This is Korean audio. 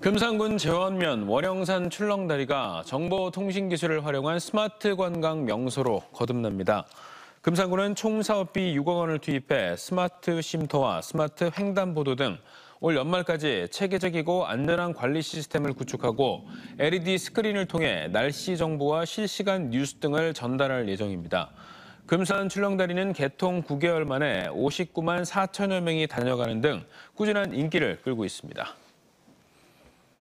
금산군 제원면 월영산 출렁다리가 정보통신기술을 활용한 스마트 관광 명소로 거듭납니다. 금산군은 총 사업비 6억 원을 투입해 스마트 쉼터와 스마트 횡단보도 등 올 연말까지 체계적이고 안전한 관리 시스템을 구축하고 LED 스크린을 통해 날씨 정보와 실시간 뉴스 등을 전달할 예정입니다. 금산 출렁다리는 개통 9개월 만에 59만 4천여 명이 다녀가는 등 꾸준한 인기를 끌고 있습니다.